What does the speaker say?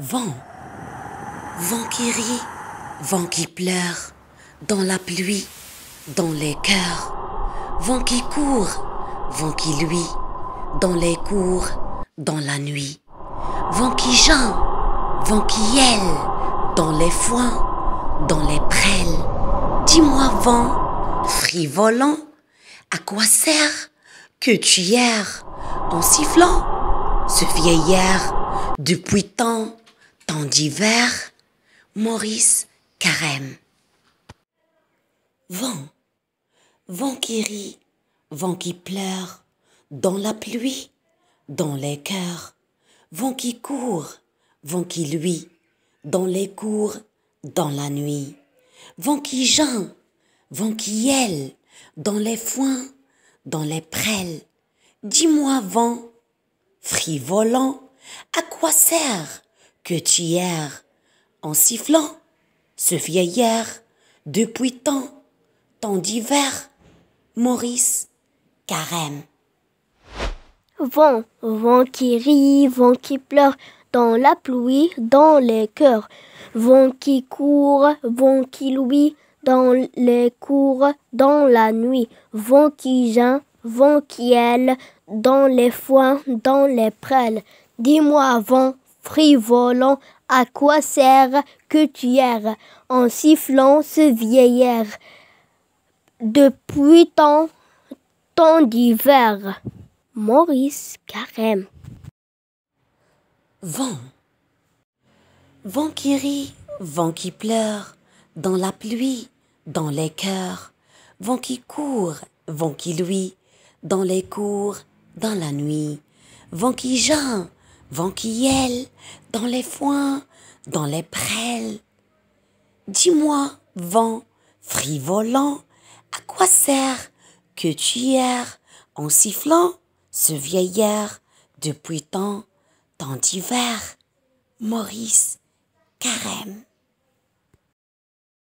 Vent. Vent qui rit, vent qui pleure, dans la pluie, dans les cœurs. Vent qui court, vent qui luit, dans les cours, dans la nuit. Vent qui jeint, vent qui hèle, dans les foins, dans les prêles. Dis-moi vent, frivolant, à quoi sert que tu hier, en sifflant ce vieillard depuis tant Temps d'hiver, Maurice Carême. Vent, vent qui rit, vent qui pleure, dans la pluie, dans les cœurs, vent qui court, vent qui luit, dans les cours, dans la nuit, vent qui geint, vent qui hèle, dans les foins, dans les prêles. Dis-moi, vent, frivolant, à quoi sert que hier, en sifflant, ce vieillard, depuis tant, tant d'hiver, Maurice Carême. Vent, vent qui rit, vent qui pleure, dans la pluie, dans les cœurs. Vent qui court, vent qui luit dans les cours, dans la nuit. Vent qui gêne, vent qui aile, dans les foins, dans les prêles. Dis-moi, vent, frivolant, à quoi sert que tu erres en sifflant ce vieillard depuis tant, tant d'hiver. Maurice Carême. Vent. Vent qui rit, vent qui pleure, dans la pluie, dans les cœurs, vent qui court, vent qui luit, dans les cours, dans la nuit, vent qui jeûne vent qui dans les foins, dans les prêles. Dis-moi, vent frivolant, à quoi sert que tu erres en sifflant ce vieillard depuis tant, tant d'hiver Maurice Carême.